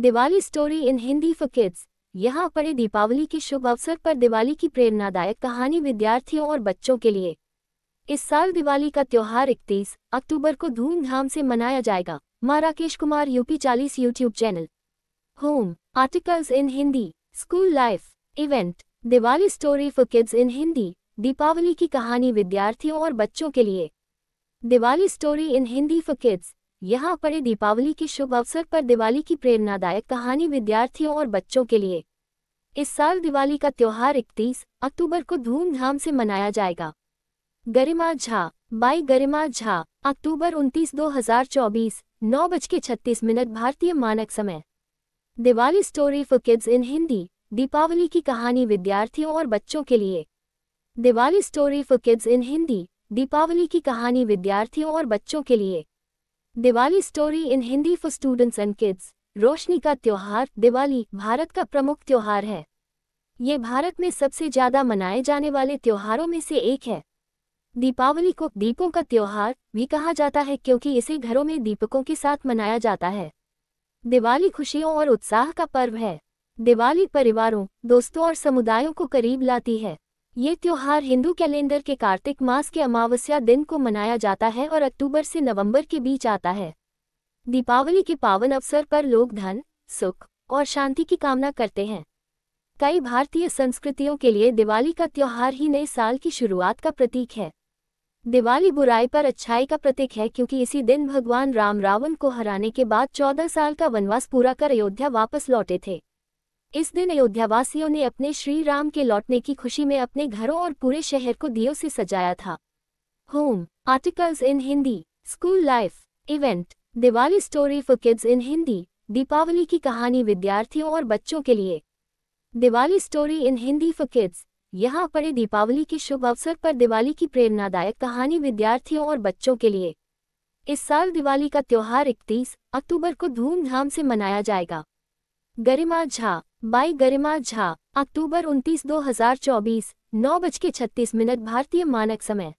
Diwali story in Hindi for kids यहाँ पड़े दीपावली के शुभ अवसर पर दिवाली की प्रेरणादायक कहानी विद्यार्थियों और बच्चों के लिए इस साल दिवाली का त्योहार 31 अक्टूबर को धूमधाम से मनाया जाएगा मा राकेश कुमार यूपी चालीस YouTube channel home articles in Hindi school life event Diwali story for kids in Hindi Deepawali की कहानी विद्यार्थियों और बच्चों के लिए Diwali story in Hindi for kids यहाँ पड़े दीपावली के शुभ अवसर पर दिवाली की प्रेरणादायक कहानी विद्यार्थियों और बच्चों के लिए इस साल दिवाली का त्यौहार 31 अक्टूबर को धूमधाम से मनाया जाएगा गरिमा झा बाई गरिमा झा अक्टूबर 29 चौबीस नौ बज के छत्तीस मिनट भारतीय मानक समय Diwali story for kids in Hindi Deepawali की कहानी विद्यार्थियों और बच्चों के लिए Diwali story for kids in Hindi Deepawali की कहानी विद्यार्थियों और बच्चों के लिए Diwali story in Hindi for students and kids रोशनी का त्यौहार दिवाली भारत का प्रमुख त्यौहार है ये भारत में सबसे ज़्यादा मनाए जाने वाले त्योहारों में से एक है दीपावली को दीपों का त्यौहार भी कहा जाता है क्योंकि इसे घरों में दीपकों के साथ मनाया जाता है दिवाली खुशियों और उत्साह का पर्व है दिवाली परिवारों दोस्तों और समुदायों को करीब लाती है ये त्यौहार हिंदू कैलेंडर के कार्तिक मास के अमावस्या दिन को मनाया जाता है और अक्टूबर से नवंबर के बीच आता है दीपावली के पावन अवसर पर लोग धन सुख और शांति की कामना करते हैं कई भारतीय संस्कृतियों के लिए दिवाली का त्यौहार ही नए साल की शुरुआत का प्रतीक है दिवाली बुराई पर अच्छाई का प्रतीक है क्योंकि इसी दिन भगवान राम रावण को हराने के बाद चौदह साल का वनवास पूरा कर अयोध्या वापस लौटे थे इस दिन अयोध्या वासियों ने अपने श्री राम के लौटने की खुशी में अपने घरों और पूरे शहर को दियो से सजाया था home articles in Hindi school life event Diwali story for kids in Hindi Deepawali की कहानी विद्यार्थियों और बच्चों के लिए Diwali story in Hindi for kids यहाँ पड़े दीपावली के शुभ अवसर पर दिवाली की प्रेरणादायक कहानी विद्यार्थियों और बच्चों के लिए इस साल दिवाली का त्यौहार इकतीस अक्टूबर को धूमधाम से मनाया जाएगा गरिमा झा बाई गरिमा झा अक्टूबर 29 चौबीस नौ बज के छत्तीस मिनट भारतीय मानक समय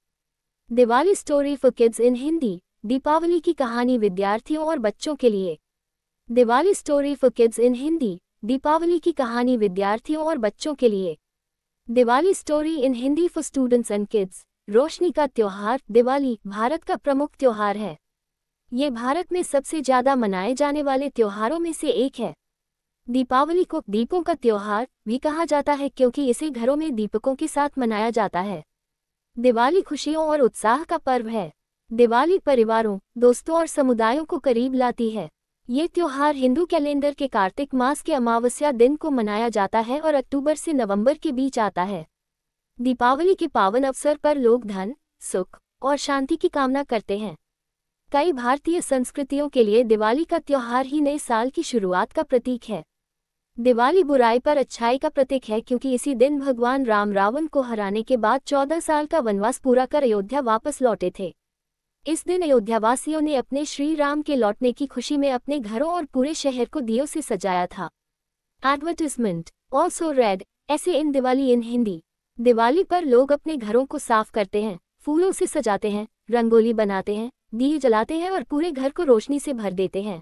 Diwali story for kids in Hindi Deepawali की कहानी विद्यार्थियों और बच्चों के लिए Diwali story for kids in Hindi Deepawali की कहानी विद्यार्थियों और बच्चों के लिए Diwali story in Hindi for students and kids रोशनी का त्यौहार दिवाली भारत का प्रमुख त्यौहार है ये भारत में सबसे ज़्यादा मनाए जाने वाले त्योहारों में से एक है दीपावली को दीपों का त्यौहार भी कहा जाता है क्योंकि इसे घरों में दीपकों के साथ मनाया जाता है दिवाली खुशियों और उत्साह का पर्व है दिवाली परिवारों दोस्तों और समुदायों को करीब लाती है ये त्यौहार हिंदू कैलेंडर के कार्तिक मास के अमावस्या दिन को मनाया जाता है और अक्टूबर से नवंबर के बीच आता है दीपावली के पावन अवसर पर लोग धन सुख और शांति की कामना करते हैं कई भारतीय संस्कृतियों के लिए दिवाली का त्यौहार ही नए साल की शुरुआत का प्रतीक है दिवाली बुराई पर अच्छाई का प्रतीक है क्योंकि इसी दिन भगवान राम रावण को हराने के बाद चौदह साल का वनवास पूरा कर अयोध्या वापस लौटे थे इस दिन अयोध्यावासियों ने अपने श्री राम के लौटने की खुशी में अपने घरों और पूरे शहर को दियो से सजाया था advertisement also read essay in Diwali in Hindi Diwali पर लोग अपने घरों को साफ करते हैं फूलों से सजाते हैं रंगोली बनाते हैं दिए जलाते हैं और पूरे घर को रोशनी से भर देते हैं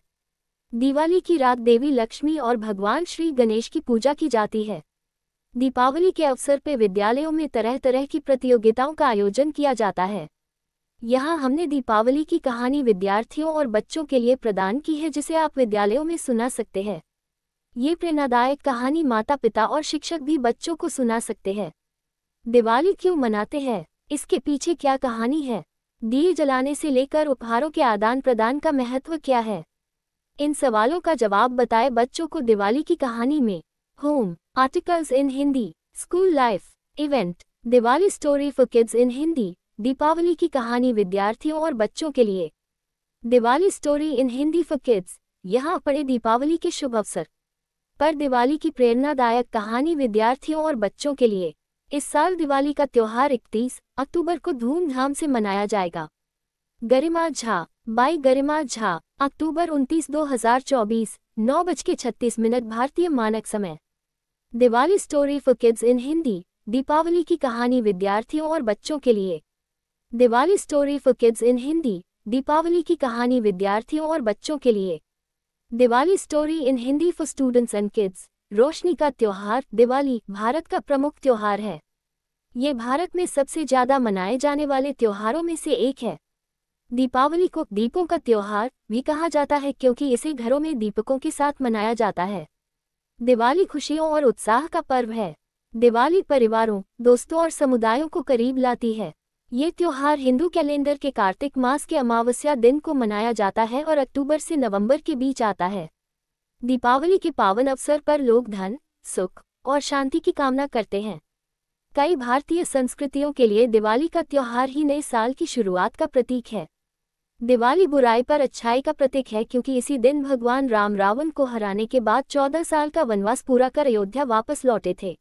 दिवाली की रात देवी लक्ष्मी और भगवान श्री गणेश की पूजा की जाती है दीपावली के अवसर पर विद्यालयों में तरह तरह की प्रतियोगिताओं का आयोजन किया जाता है यहाँ हमने दीपावली की कहानी विद्यार्थियों और बच्चों के लिए प्रदान की है जिसे आप विद्यालयों में सुना सकते हैं ये प्रेरणादायक कहानी माता पिता और शिक्षक भी बच्चों को सुना सकते हैं दिवाली क्यों मनाते हैं इसके पीछे क्या कहानी है दीये जलाने से लेकर उपहारों के आदान प्रदान का महत्व क्या है इन सवालों का जवाब बताए बच्चों को दिवाली की कहानी में home articles in Hindi school life event Diwali story for kids in Hindi Deepawali की कहानी विद्यार्थियों और बच्चों के लिए Diwali story in Hindi for kids यहाँ पढ़े दीपावली के शुभ अवसर पर दिवाली की प्रेरणादायक कहानी विद्यार्थियों और बच्चों के लिए इस साल दिवाली का त्यौहार इकतीस अक्टूबर को धूमधाम से मनाया जाएगा गरिमा झा बाई गरिमा झा अक्टूबर 29 2024 नौ बज के छत्तीस मिनट भारतीय मानक समय Diwali story for kids in Hindi Deepawali की कहानी विद्यार्थियों और बच्चों के लिए Diwali story for kids in Hindi Deepawali की कहानी विद्यार्थियों और बच्चों के लिए Diwali story in Hindi for students and kids रोशनी का त्यौहार दिवाली भारत का प्रमुख त्यौहार है ये भारत में सबसे ज़्यादा मनाए जाने वाले त्योहारों में से एक है दीपावली को दीपों का त्यौहार भी कहा जाता है क्योंकि इसे घरों में दीपकों के साथ मनाया जाता है दिवाली खुशियों और उत्साह का पर्व है दिवाली परिवारों दोस्तों और समुदायों को करीब लाती है ये त्यौहार हिंदू कैलेंडर के कार्तिक मास के अमावस्या दिन को मनाया जाता है और अक्टूबर से नवंबर के बीच आता है दीपावली के पावन अवसर पर लोग धन सुख और शांति की कामना करते हैं कई भारतीय संस्कृतियों के लिए दिवाली का त्यौहार ही नए साल की शुरुआत का प्रतीक है दिवाली बुराई पर अच्छाई का प्रतीक है क्योंकि इसी दिन भगवान राम रावण को हराने के बाद चौदह साल का वनवास पूरा कर अयोध्या वापस लौटे थे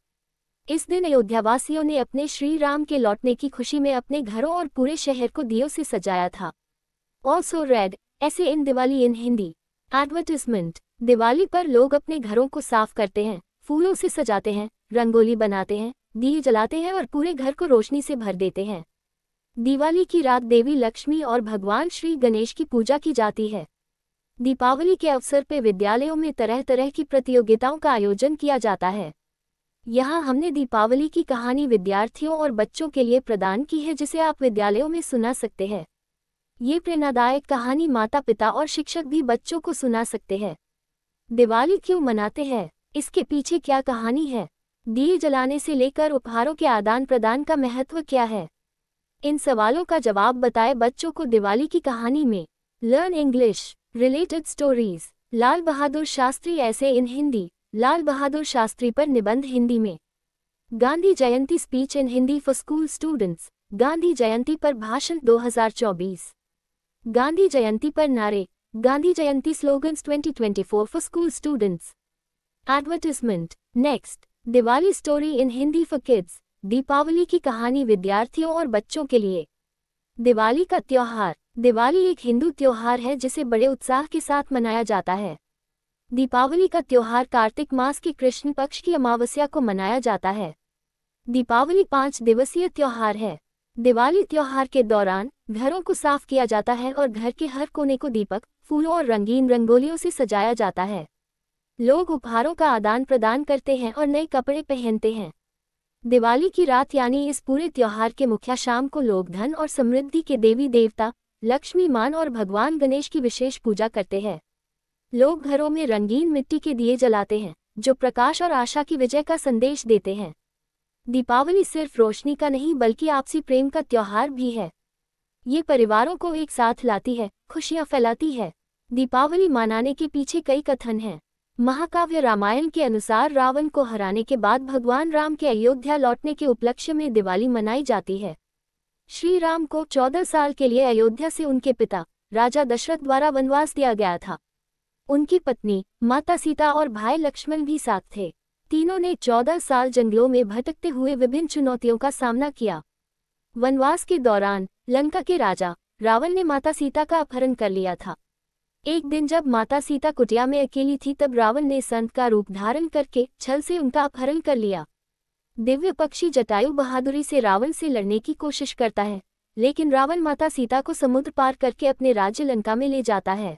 इस दिन अयोध्यावासियों ने अपने श्री राम के लौटने की खुशी में अपने घरों और पूरे शहर को दियों से सजाया था also read essay in Diwali in Hindi advertisement Diwali पर लोग अपने घरों को साफ करते हैं फूलों से सजाते हैं रंगोली बनाते हैं दिए जलाते हैं और पूरे घर को रोशनी से भर देते हैं दिवाली की रात देवी लक्ष्मी और भगवान श्री गणेश की पूजा की जाती है दीपावली के अवसर पर विद्यालयों में तरह तरह की प्रतियोगिताओं का आयोजन किया जाता है यहाँ हमने दीपावली की कहानी विद्यार्थियों और बच्चों के लिए प्रदान की है जिसे आप विद्यालयों में सुना सकते हैं ये प्रेरणादायक कहानी माता पिता और शिक्षक भी बच्चों को सुना सकते हैं दिवाली क्यों मनाते हैं इसके पीछे क्या कहानी है दिए जलाने से लेकर उपहारों के आदान प्रदान का महत्व क्या है इन सवालों का जवाब बताए बच्चों को दिवाली की कहानी में learn English related stories Lal Bahadur Shastri essay in Hindi लाल बहादुर शास्त्री पर निबंध हिंदी में Gandhi Jayanti speech in Hindi for school students Gandhi Jayanti पर भाषण 2024 गांधी जयंती पर नारे Gandhi Jayanti slogans 2024 for school students advertisement next Diwali story in Hindi for kids Deepawali की कहानी विद्यार्थियों और बच्चों के लिए दिवाली का त्यौहार दिवाली एक हिंदू त्यौहार है जिसे बड़े उत्साह के साथ मनाया जाता है दीपावली का त्यौहार कार्तिक मास के कृष्ण पक्ष की अमावस्या को मनाया जाता है दीपावली पांच दिवसीय त्यौहार है दिवाली त्यौहार के दौरान घरों को साफ किया जाता है और घर के हर कोने को दीपक फूलों और रंगीन रंगोलियों से सजाया जाता है लोग उपहारों का आदान प्रदान करते हैं और नए कपड़े पहनते हैं दिवाली की रात यानी इस पूरे त्यौहार के मुखिया शाम को लोग धन और समृद्धि के देवी देवता लक्ष्मी मान और भगवान गणेश की विशेष पूजा करते हैं लोग घरों में रंगीन मिट्टी के दिए जलाते हैं जो प्रकाश और आशा की विजय का संदेश देते हैं दीपावली सिर्फ रोशनी का नहीं बल्कि आपसी प्रेम का त्यौहार भी है ये परिवारों को एक साथ लाती है खुशियाँ फैलाती है दीपावली मनाने के पीछे कई कथन हैं महाकाव्य रामायण के अनुसार रावण को हराने के बाद भगवान राम के अयोध्या लौटने के उपलक्ष्य में दिवाली मनाई जाती है श्री राम को चौदह साल के लिए अयोध्या से उनके पिता राजा दशरथ द्वारा वनवास दिया गया था उनकी पत्नी माता सीता और भाई लक्ष्मण भी साथ थे तीनों ने चौदह साल जंगलों में भटकते हुए विभिन्न चुनौतियों का सामना किया वनवास के दौरान लंका के राजा रावण ने माता सीता का अपहरण कर लिया था एक दिन जब माता सीता कुटिया में अकेली थी तब रावण ने संत का रूप धारण करके छल से उनका अपहरण कर लिया दिव्य पक्षी जटायु बहादुरी से रावण से लड़ने की कोशिश करता है लेकिन रावण माता सीता को समुद्र पार करके अपने राज्य लंका में ले जाता है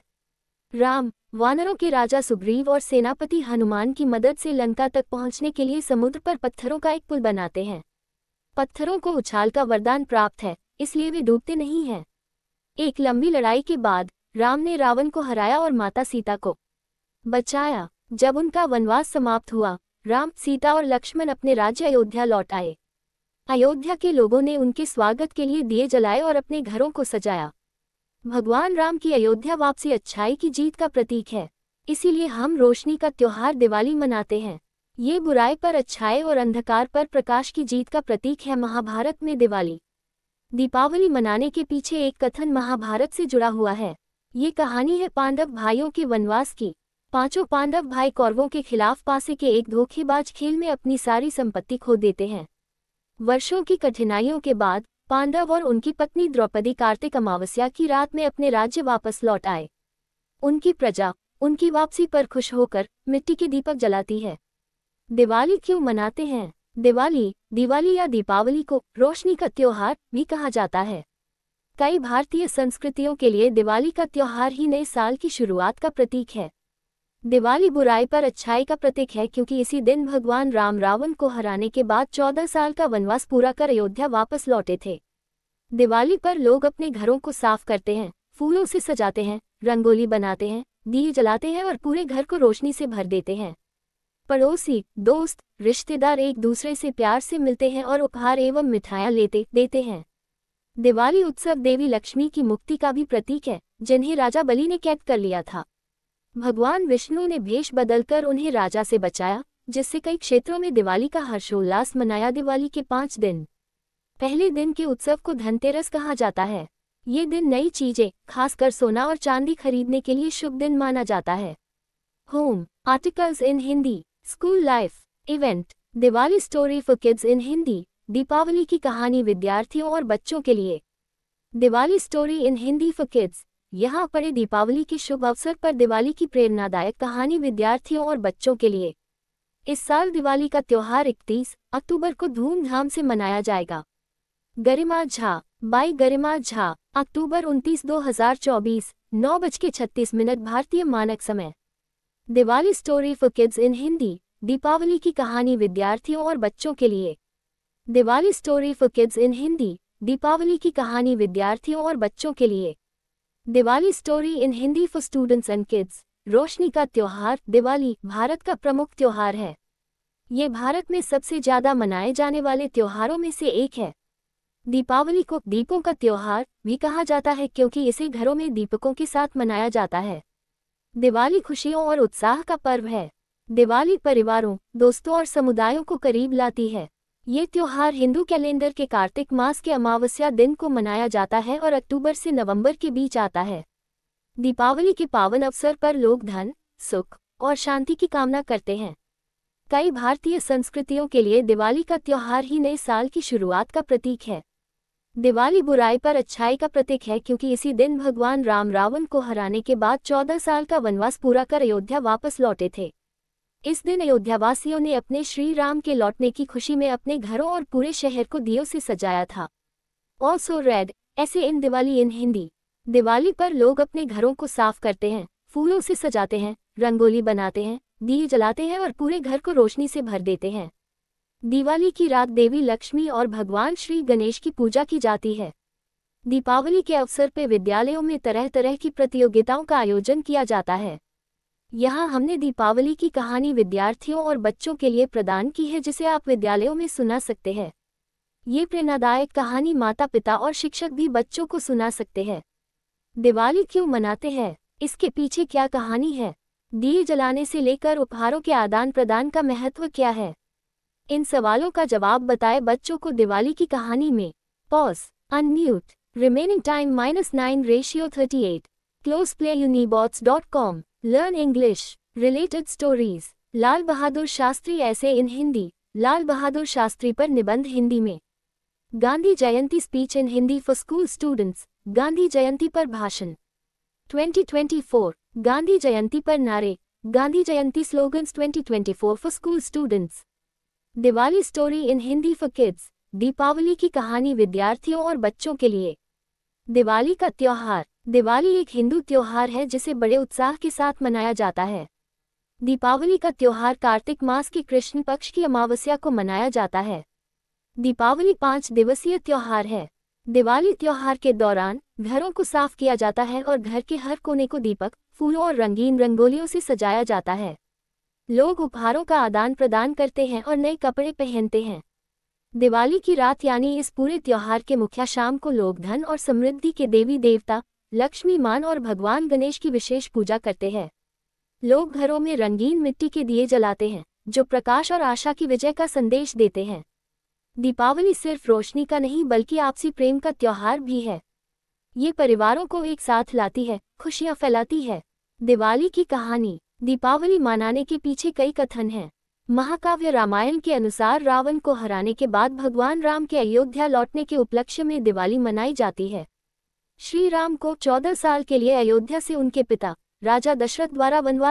राम वानरों के राजा सुग्रीव और सेनापति हनुमान की मदद से लंका तक पहुंचने के लिए समुद्र पर पत्थरों का एक पुल बनाते हैं पत्थरों को उछाल का वरदान प्राप्त है इसलिए वे डूबते नहीं हैं एक लंबी लड़ाई के बाद राम ने रावण को हराया और माता सीता को बचाया जब उनका वनवास समाप्त हुआ राम सीता और लक्ष्मण अपने राज्य अयोध्या लौट आए अयोध्या के लोगों ने उनके स्वागत के लिए दिए जलाए और अपने घरों को सजाया भगवान राम की अयोध्या वापसी अच्छाई की जीत का प्रतीक है इसीलिए हम रोशनी का त्यौहार दिवाली मनाते हैं ये बुराई पर अच्छाई और अंधकार पर प्रकाश की जीत का प्रतीक है महाभारत में दिवाली दीपावली मनाने के पीछे एक कथन महाभारत से जुड़ा हुआ है ये कहानी है पांडव भाइयों के वनवास की पांचों पांडव भाई कौरवों के खिलाफ पासे के एक धोखेबाज खेल में अपनी सारी संपत्ति खो देते हैं वर्षों की कठिनाइयों के बाद पांडव और उनकी पत्नी द्रौपदी कार्तिक अमावस्या की रात में अपने राज्य वापस लौट आए उनकी प्रजा उनकी वापसी पर खुश होकर मिट्टी के दीपक जलाती है दिवाली क्यों मनाते हैं दिवाली दिवाली या दीपावली को रोशनी का त्योहार भी कहा जाता है कई भारतीय संस्कृतियों के लिए दिवाली का त्यौहार ही नए साल की शुरुआत का प्रतीक है दिवाली बुराई पर अच्छाई का प्रतीक है क्योंकि इसी दिन भगवान राम रावण को हराने के बाद चौदह साल का वनवास पूरा कर अयोध्या वापस लौटे थे दिवाली पर लोग अपने घरों को साफ करते हैं फूलों से सजाते हैं रंगोली बनाते हैं दिए जलाते हैं और पूरे घर को रोशनी से भर देते हैं पड़ोसी दोस्त रिश्तेदार एक दूसरे से प्यार से मिलते हैं और उपहार एवं मिठाइयाँ लेते देते हैं दिवाली उत्सव देवी लक्ष्मी की मुक्ति का भी प्रतीक है जिन्हें राजा बलि ने कैद कर लिया था भगवान विष्णु ने भेष बदलकर उन्हें राजा से बचाया जिससे कई क्षेत्रों में दिवाली का हर्षोल्लास मनाया दिवाली के पांच दिन पहले दिन के उत्सव को धनतेरस कहा जाता है ये दिन नई चीजें खासकर सोना और चांदी खरीदने के लिए शुभ दिन माना जाता है home articles in Hindi school life event Diwali story for kids in Hindi Deepawali की कहानी विद्यार्थियों और बच्चों के लिए Diwali story in Hindi for kids यहाँ पड़े दीपावली के शुभ अवसर पर दिवाली की प्रेरणादायक कहानी विद्यार्थियों और बच्चों के लिए इस साल दिवाली का त्यौहार 31 अक्टूबर को धूमधाम से मनाया जाएगा गरिमा झा बाई गरिमा झा अक्टूबर उनतीस दो हजार चौबीस नौ बज के छत्तीस मिनट भारतीय मानक समय Diwali story for kids in Hindi Deepawali की कहानी विद्यार्थियों और बच्चों के लिए Diwali story for kids in Hindi Deepawali की कहानी विद्यार्थियों और बच्चों के लिए Diwali story in Hindi for students and kids रोशनी का त्यौहार दिवाली भारत का प्रमुख त्यौहार है ये भारत में सबसे ज्यादा मनाए जाने वाले त्योहारों में से एक है दीपावली को दीपों का त्यौहार भी कहा जाता है क्योंकि इसे घरों में दीपकों के साथ मनाया जाता है दिवाली खुशियों और उत्साह का पर्व है दिवाली परिवारों दोस्तों और समुदायों को करीब लाती है ये त्यौहार हिंदू कैलेंडर के कार्तिक मास के अमावस्या दिन को मनाया जाता है और अक्टूबर से नवंबर के बीच आता है दीपावली के पावन अवसर पर लोग धन सुख और शांति की कामना करते हैं कई भारतीय संस्कृतियों के लिए दिवाली का त्यौहार ही नए साल की शुरुआत का प्रतीक है दिवाली बुराई पर अच्छाई का प्रतीक है क्योंकि इसी दिन भगवान राम रावण को हराने के बाद चौदह साल का वनवास पूरा कर अयोध्या वापस लौटे थे इस दिन अयोध्या वासियों ने अपने श्री राम के लौटने की खुशी में अपने घरों और पूरे शहर को दियो से सजाया था also read essay in Diwali in Hindi Diwali पर लोग अपने घरों को साफ करते हैं फूलों से सजाते हैं रंगोली बनाते हैं दिए जलाते हैं और पूरे घर को रोशनी से भर देते हैं दिवाली की रात देवी लक्ष्मी और भगवान श्री गणेश की पूजा की जाती है दीपावली के अवसर पर विद्यालयों में तरह तरह की प्रतियोगिताओं का आयोजन किया जाता है यहाँ हमने दीपावली की कहानी विद्यार्थियों और बच्चों के लिए प्रदान की है जिसे आप विद्यालयों में सुना सकते हैं ये प्रेरणादायक कहानी माता पिता और शिक्षक भी बच्चों को सुना सकते हैं दिवाली क्यों मनाते हैं इसके पीछे क्या कहानी है दी जलाने से लेकर उपहारों के आदान प्रदान का महत्व क्या है इन सवालों का जवाब बताए बच्चों को दिवाली की कहानी में pause unmute remaining time minus nine ratio thirty eight close play Unibots dot com learn English related stories Lal Bahadur Shastri essay in Hindi लाल बहादुर शास्त्री पर निबंध हिंदी में Gandhi Jayanti speech in Hindi for school students Gandhi Jayanti पर भाषण 2024 गांधी जयंती पर नारे Gandhi Jayanti slogans 2024 for school students Diwali story in Hindi for kids Deepawali की कहानी विद्यार्थियों और बच्चों के लिए दिवाली का त्यौहार दिवाली एक हिंदू त्यौहार है जिसे बड़े उत्साह के साथ मनाया जाता है दीपावली का त्यौहार कार्तिक मास की कृष्ण पक्ष की अमावस्या को मनाया जाता है दीपावली पांच दिवसीय त्यौहार है दिवाली त्यौहार के दौरान घरों को साफ किया जाता है और घर के हर कोने को दीपक फूलों और रंगीन रंगोलियों से सजाया जाता है लोग उपहारों का आदान प्रदान करते हैं और नए कपड़े पहनते हैं दिवाली की रात यानी इस पूरे त्यौहार के मुखिया शाम को लोग धन और समृद्धि के देवी देवता लक्ष्मी मान और भगवान गणेश की विशेष पूजा करते हैं लोग घरों में रंगीन मिट्टी के दिए जलाते हैं जो प्रकाश और आशा की विजय का संदेश देते हैं दीपावली सिर्फ रोशनी का नहीं बल्कि आपसी प्रेम का त्यौहार भी है ये परिवारों को एक साथ लाती है खुशियाँ फैलाती है दिवाली की कहानी दीपावली मनाने के पीछे कई कथन हैं महाकाव्य रामायण के अनुसार रावण को हराने के बाद भगवान राम के अयोध्या लौटने के उपलक्ष्य में दिवाली मनाई जाती है श्री राम को चौदह साल के लिए अयोध्या से उनके पिता राजा दशरथ द्वारा वनवास